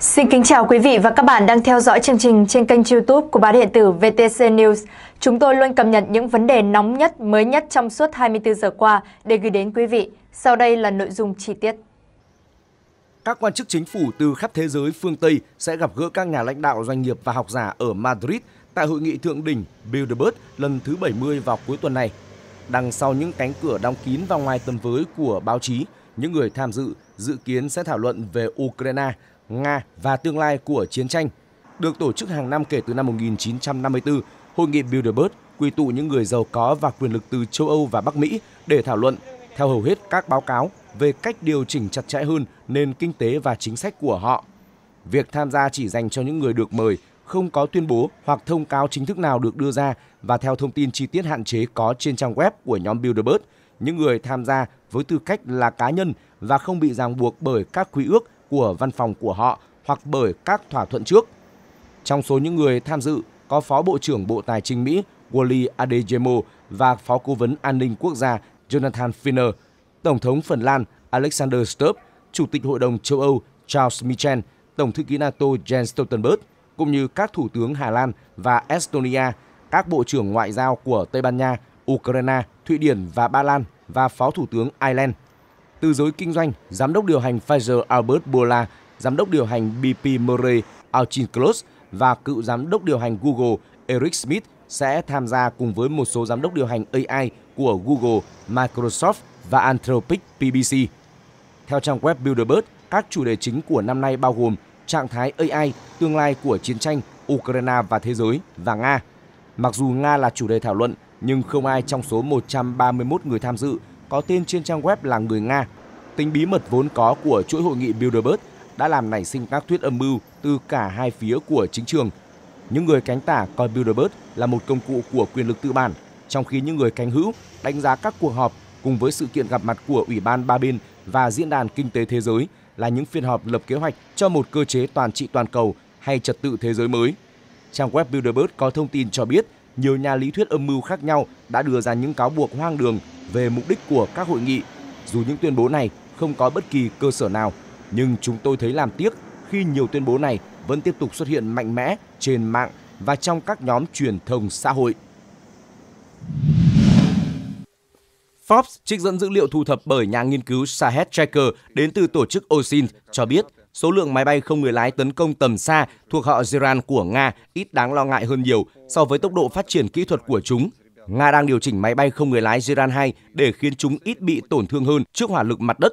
Xin kính chào quý vị và các bạn đang theo dõi chương trình trên kênh youtube của báo điện tử VTC News. Chúng tôi luôn cập nhật những vấn đề nóng nhất, mới nhất trong suốt 24 giờ qua để gửi đến quý vị. Sau đây là nội dung chi tiết. Các quan chức chính phủ từ khắp thế giới phương Tây sẽ gặp gỡ các nhà lãnh đạo doanh nghiệp và học giả ở Madrid tại hội nghị thượng đỉnh Bilderberg lần thứ 70 vào cuối tuần này. Đằng sau những cánh cửa đóng kín và ngoài tầm với của báo chí, những người tham dự dự kiến sẽ thảo luận về Ukraine – Nga và tương lai của chiến tranh, được tổ chức hàng năm kể từ năm 1954, hội nghị Bilderberg quy tụ những người giàu có và quyền lực từ châu Âu và Bắc Mỹ để thảo luận theo hầu hết các báo cáo về cách điều chỉnh chặt chẽ hơn nền kinh tế và chính sách của họ. Việc tham gia chỉ dành cho những người được mời, không có tuyên bố hoặc thông cáo chính thức nào được đưa ra và theo thông tin chi tiết hạn chế có trên trang web của nhóm Bilderberg, những người tham gia với tư cách là cá nhân và không bị ràng buộc bởi các quy ước của văn phòng của họ hoặc bởi các thỏa thuận trước. Trong số những người tham dự có Phó Bộ trưởng Bộ Tài chính Mỹ Wally Adeyemo và Phó Cố vấn An ninh Quốc gia Jonathan Finner, Tổng thống Phần Lan Alexander Stubb, Chủ tịch Hội đồng châu Âu Charles Michel, Tổng thư ký NATO Jens Stoltenberg, cũng như các thủ tướng Hà Lan và Estonia, các bộ trưởng ngoại giao của Tây Ban Nha, Ukraine, Thụy Điển và Ba Lan và Phó Thủ tướng Ireland tư giới kinh doanh, giám đốc điều hành Pfizer Albert Bourla, giám đốc điều hành BP Murray Alchin Close và cựu giám đốc điều hành Google Eric Smith sẽ tham gia cùng với một số giám đốc điều hành AI của Google, Microsoft và Anthropic PBC. Theo trang web Bilderberg, các chủ đề chính của năm nay bao gồm trạng thái AI, tương lai của chiến tranh, Ukraine và thế giới và Nga. Mặc dù Nga là chủ đề thảo luận, nhưng không ai trong số 131 người tham dự có tên trên trang web là người Nga. Tính bí mật vốn có của chuỗi hội nghị Bilderberg đã làm nảy sinh các thuyết âm mưu từ cả hai phía của chính trường. Những người cánh tả coi Bilderberg là một công cụ của quyền lực tư bản, trong khi những người cánh hữu đánh giá các cuộc họp cùng với sự kiện gặp mặt của Ủy ban ba bên và Diễn đàn Kinh tế Thế giới là những phiên họp lập kế hoạch cho một cơ chế toàn trị toàn cầu hay trật tự thế giới mới. Trang web Bilderberg có thông tin cho biết nhiều nhà lý thuyết âm mưu khác nhau đã đưa ra những cáo buộc hoang đường về mục đích của các hội nghị. Dù những tuyên bố này không có bất kỳ cơ sở nào, nhưng chúng tôi thấy làm tiếc khi nhiều tuyên bố này vẫn tiếp tục xuất hiện mạnh mẽ trên mạng và trong các nhóm truyền thông xã hội. Forbes trích dẫn dữ liệu thu thập bởi nhà nghiên cứu Sahed Tracker đến từ tổ chức OSINT cho biết số lượng máy bay không người lái tấn công tầm xa thuộc họ Iran của Nga ít đáng lo ngại hơn nhiều so với tốc độ phát triển kỹ thuật của chúng. Nga đang điều chỉnh máy bay không người lái Iran 2 để khiến chúng ít bị tổn thương hơn trước hỏa lực mặt đất.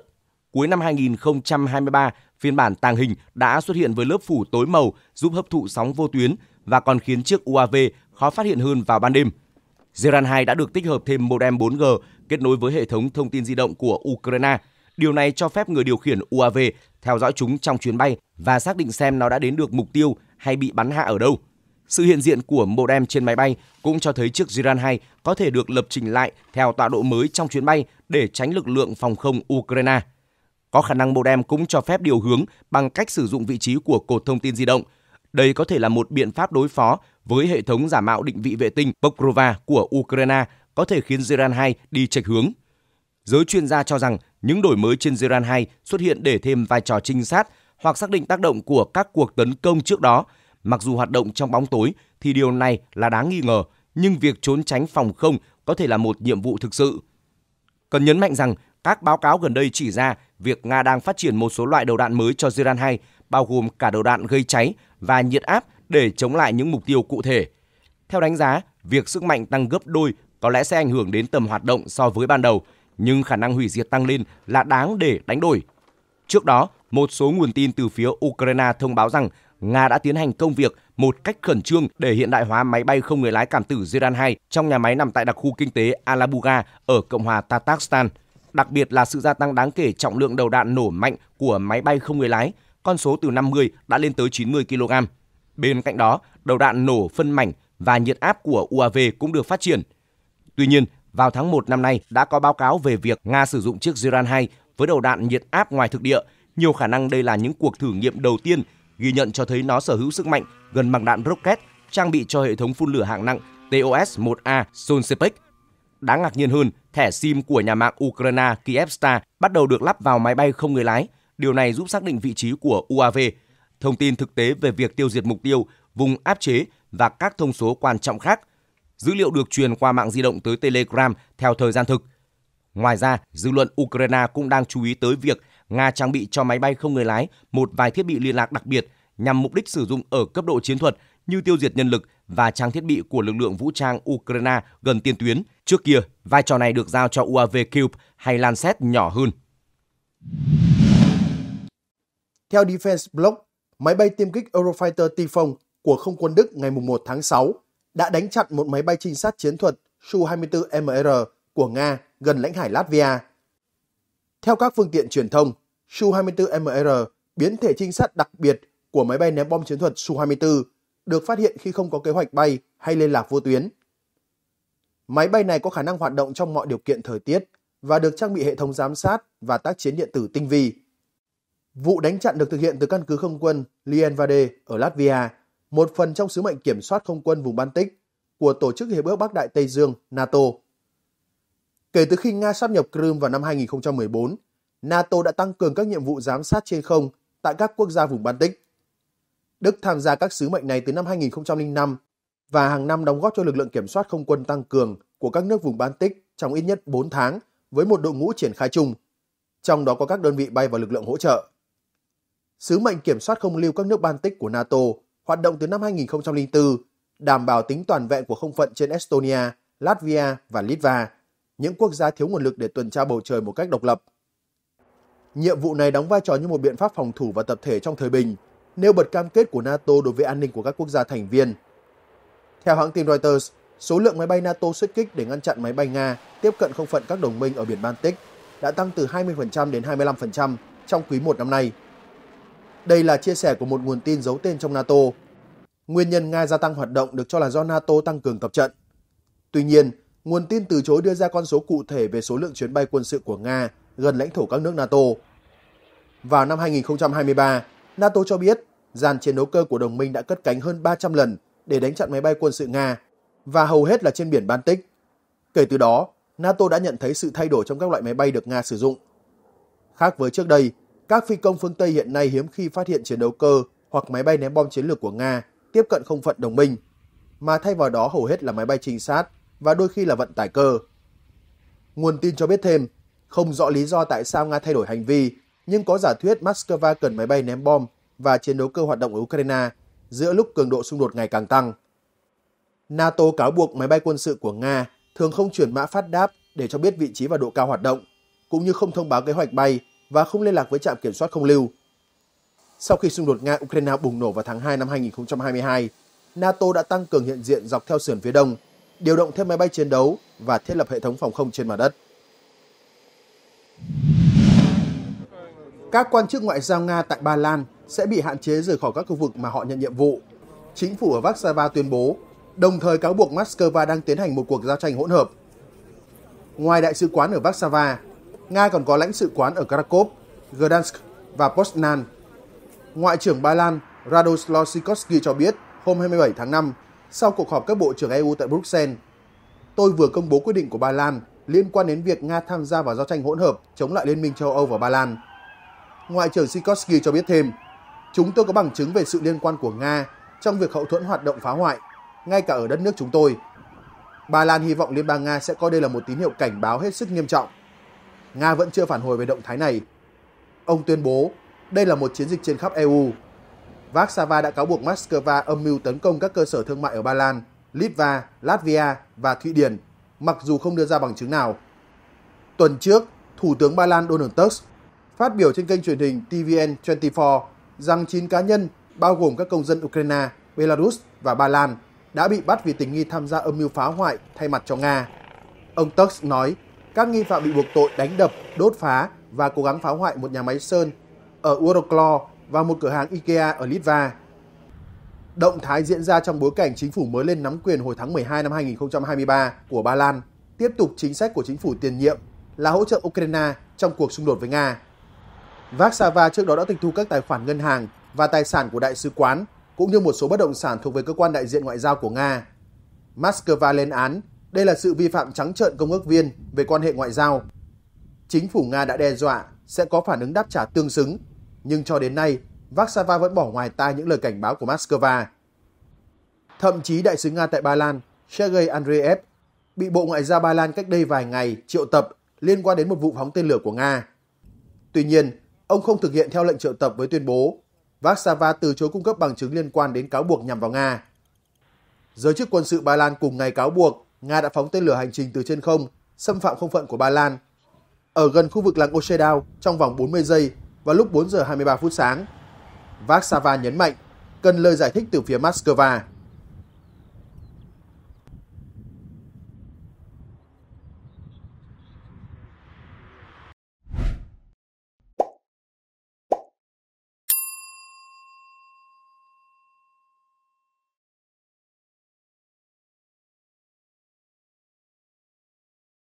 Cuối năm 2023, phiên bản tàng hình đã xuất hiện với lớp phủ tối màu giúp hấp thụ sóng vô tuyến và còn khiến chiếc UAV khó phát hiện hơn vào ban đêm. Iran 2 đã được tích hợp thêm modem 4G kết nối với hệ thống thông tin di động của Ukraine – Điều này cho phép người điều khiển UAV theo dõi chúng trong chuyến bay và xác định xem nó đã đến được mục tiêu hay bị bắn hạ ở đâu. Sự hiện diện của modem trên máy bay cũng cho thấy chiếc Iran 2 có thể được lập trình lại theo tọa độ mới trong chuyến bay để tránh lực lượng phòng không Ukraine. Có khả năng modem cũng cho phép điều hướng bằng cách sử dụng vị trí của cột thông tin di động. Đây có thể là một biện pháp đối phó với hệ thống giả mạo định vị vệ tinh Pokrova của Ukraine có thể khiến Iran 2 đi chệch hướng. Giới chuyên gia cho rằng những đổi mới trên Iran 2 xuất hiện để thêm vai trò trinh sát hoặc xác định tác động của các cuộc tấn công trước đó. Mặc dù hoạt động trong bóng tối thì điều này là đáng nghi ngờ, nhưng việc trốn tránh phòng không có thể là một nhiệm vụ thực sự. Cần nhấn mạnh rằng các báo cáo gần đây chỉ ra việc Nga đang phát triển một số loại đầu đạn mới cho Iran 2, bao gồm cả đầu đạn gây cháy và nhiệt áp để chống lại những mục tiêu cụ thể. Theo đánh giá, việc sức mạnh tăng gấp đôi có lẽ sẽ ảnh hưởng đến tầm hoạt động so với ban đầu – nhưng khả năng hủy diệt tăng lên là đáng để đánh đổi. Trước đó, một số nguồn tin từ phía Ukraine thông báo rằng Nga đã tiến hành công việc một cách khẩn trương để hiện đại hóa máy bay không người lái cảm tử Zeran 2 trong nhà máy nằm tại đặc khu kinh tế Alabuga ở Cộng hòa Tatarstan, đặc biệt là sự gia tăng đáng kể trọng lượng đầu đạn nổ mạnh của máy bay không người lái, con số từ 50 đã lên tới 90 kg. Bên cạnh đó, đầu đạn nổ phân mảnh và nhiệt áp của UAV cũng được phát triển. Tuy nhiên, vào tháng 1 năm nay đã có báo cáo về việc Nga sử dụng chiếc Iran 2 với đầu đạn nhiệt áp ngoài thực địa. Nhiều khả năng đây là những cuộc thử nghiệm đầu tiên ghi nhận cho thấy nó sở hữu sức mạnh gần bằng đạn rocket trang bị cho hệ thống phun lửa hạng nặng TOS-1A Solsepec. Đáng ngạc nhiên hơn, thẻ SIM của nhà mạng Ukraine Kyivstar bắt đầu được lắp vào máy bay không người lái. Điều này giúp xác định vị trí của UAV. Thông tin thực tế về việc tiêu diệt mục tiêu, vùng áp chế và các thông số quan trọng khác – Dữ liệu được truyền qua mạng di động tới Telegram theo thời gian thực. Ngoài ra, dư luận Ukraine cũng đang chú ý tới việc Nga trang bị cho máy bay không người lái một vài thiết bị liên lạc đặc biệt nhằm mục đích sử dụng ở cấp độ chiến thuật như tiêu diệt nhân lực và trang thiết bị của lực lượng vũ trang Ukraine gần tiên tuyến. Trước kia, vai trò này được giao cho UAV Cube hay Lancet nhỏ hơn. Theo Defense Blog, máy bay tiêm kích Eurofighter Tifon của không quân Đức ngày 1 tháng 6 đã đánh chặn một máy bay trinh sát chiến thuật Su-24MR của Nga gần lãnh hải Latvia. Theo các phương tiện truyền thông, Su-24MR, biến thể trinh sát đặc biệt của máy bay ném bom chiến thuật Su-24, được phát hiện khi không có kế hoạch bay hay liên lạc vô tuyến. Máy bay này có khả năng hoạt động trong mọi điều kiện thời tiết và được trang bị hệ thống giám sát và tác chiến điện tử tinh vi. Vụ đánh chặn được thực hiện từ căn cứ không quân Lienvade ở Latvia một phần trong sứ mệnh kiểm soát không quân vùng Baltic của Tổ chức Hiệp ước Bắc Đại Tây Dương NATO. Kể từ khi Nga sáp nhập Crimea vào năm 2014, NATO đã tăng cường các nhiệm vụ giám sát trên không tại các quốc gia vùng Baltic. Đức tham gia các sứ mệnh này từ năm 2005 và hàng năm đóng góp cho lực lượng kiểm soát không quân tăng cường của các nước vùng Baltic trong ít nhất 4 tháng với một đội ngũ triển khai chung, trong đó có các đơn vị bay và lực lượng hỗ trợ. Sứ mệnh kiểm soát không lưu các nước Baltic của NATO hoạt động từ năm 2004, đảm bảo tính toàn vẹn của không phận trên Estonia, Latvia và Litva, những quốc gia thiếu nguồn lực để tuần tra bầu trời một cách độc lập. Nhiệm vụ này đóng vai trò như một biện pháp phòng thủ và tập thể trong thời bình, nêu bật cam kết của NATO đối với an ninh của các quốc gia thành viên. Theo hãng tin Reuters, số lượng máy bay NATO xuất kích để ngăn chặn máy bay Nga tiếp cận không phận các đồng minh ở biển Baltic đã tăng từ 20% đến 25% trong quý 1 năm nay. Đây là chia sẻ của một nguồn tin giấu tên trong NATO. Nguyên nhân Nga gia tăng hoạt động được cho là do NATO tăng cường tập trận. Tuy nhiên, nguồn tin từ chối đưa ra con số cụ thể về số lượng chuyến bay quân sự của Nga gần lãnh thổ các nước NATO. Vào năm 2023, NATO cho biết dàn chiến đấu cơ của đồng minh đã cất cánh hơn 300 lần để đánh chặn máy bay quân sự Nga và hầu hết là trên biển Baltic. Kể từ đó, NATO đã nhận thấy sự thay đổi trong các loại máy bay được Nga sử dụng. Khác với trước đây, các phi công phương Tây hiện nay hiếm khi phát hiện chiến đấu cơ hoặc máy bay ném bom chiến lược của Nga tiếp cận không phận đồng minh, mà thay vào đó hầu hết là máy bay trinh sát và đôi khi là vận tải cơ. Nguồn tin cho biết thêm, không rõ lý do tại sao Nga thay đổi hành vi, nhưng có giả thuyết Moscow cần máy bay ném bom và chiến đấu cơ hoạt động ở Ukraine giữa lúc cường độ xung đột ngày càng tăng. NATO cáo buộc máy bay quân sự của Nga thường không chuyển mã phát đáp để cho biết vị trí và độ cao hoạt động, cũng như không thông báo kế hoạch bay và không liên lạc với trạm kiểm soát không lưu. Sau khi xung đột Nga-Ukraine bùng nổ vào tháng 2 năm 2022, NATO đã tăng cường hiện diện dọc theo sườn phía đông, điều động thêm máy bay chiến đấu và thiết lập hệ thống phòng không trên mặt đất. Các quan chức ngoại giao Nga tại Ba Lan sẽ bị hạn chế rời khỏi các khu vực mà họ nhận nhiệm vụ. Chính phủ ở Warsaw tuyên bố, đồng thời cáo buộc Moscow đang tiến hành một cuộc giao tranh hỗn hợp. Ngoài đại sứ quán ở Warsaw, Nga còn có lãnh sự quán ở Krakow, Gdansk và Poznan. Ngoại trưởng Ba Lan Radoslaw Sikorski cho biết hôm 27 tháng 5, sau cuộc họp các bộ trưởng EU tại Bruxelles, tôi vừa công bố quyết định của Ba Lan liên quan đến việc Nga tham gia vào giao tranh hỗn hợp chống lại Liên minh châu Âu và Ba Lan. Ngoại trưởng Sikorski cho biết thêm, chúng tôi có bằng chứng về sự liên quan của Nga trong việc hậu thuẫn hoạt động phá hoại, ngay cả ở đất nước chúng tôi. Ba Lan hy vọng Liên bang Nga sẽ coi đây là một tín hiệu cảnh báo hết sức nghiêm trọng. Nga vẫn chưa phản hồi về động thái này. Ông tuyên bố đây là một chiến dịch trên khắp EU. Warsaw đã cáo buộc Moscow âm mưu tấn công các cơ sở thương mại ở Ba Lan, Litva, Latvia và Thụy Điển, mặc dù không đưa ra bằng chứng nào. Tuần trước, Thủ tướng Ba Lan Donald Tusk phát biểu trên kênh truyền hình TVN24 rằng 9 cá nhân, bao gồm các công dân Ukraine, Belarus và Ba Lan, đã bị bắt vì tình nghi tham gia âm mưu phá hoại thay mặt cho Nga. Ông Tusk nói các nghi phạm bị buộc tội đánh đập, đốt phá và cố gắng phá hoại một nhà máy sơn ở Uroclaw và một cửa hàng IKEA ở Litva. Động thái diễn ra trong bối cảnh chính phủ mới lên nắm quyền hồi tháng 12 năm 2023 của Ba Lan tiếp tục chính sách của chính phủ tiền nhiệm là hỗ trợ Ukraine trong cuộc xung đột với Nga. Vaxava trước đó đã tịch thu các tài khoản ngân hàng và tài sản của đại sứ quán cũng như một số bất động sản thuộc về cơ quan đại diện ngoại giao của Nga. Moscow lên án đây là sự vi phạm trắng trợn công ước viên về quan hệ ngoại giao. Chính phủ Nga đã đe dọa sẽ có phản ứng đáp trả tương xứng, nhưng cho đến nay, Vaksava vẫn bỏ ngoài tai những lời cảnh báo của Moscow. Thậm chí đại sứ Nga tại Ba Lan, Sergei Andreev, bị Bộ Ngoại giao Ba Lan cách đây vài ngày triệu tập liên quan đến một vụ phóng tên lửa của Nga. Tuy nhiên, ông không thực hiện theo lệnh triệu tập với tuyên bố Vaksava từ chối cung cấp bằng chứng liên quan đến cáo buộc nhằm vào Nga. Giới chức quân sự Ba Lan cùng ngày cáo buộc Nga đã phóng tên lửa hành trình từ trên không, xâm phạm không phận của Ba Lan, ở gần khu vực làng Oshedao trong vòng 40 giây vào lúc 4 giờ 23 phút sáng. Václava nhấn mạnh cần lời giải thích từ phía Moscow.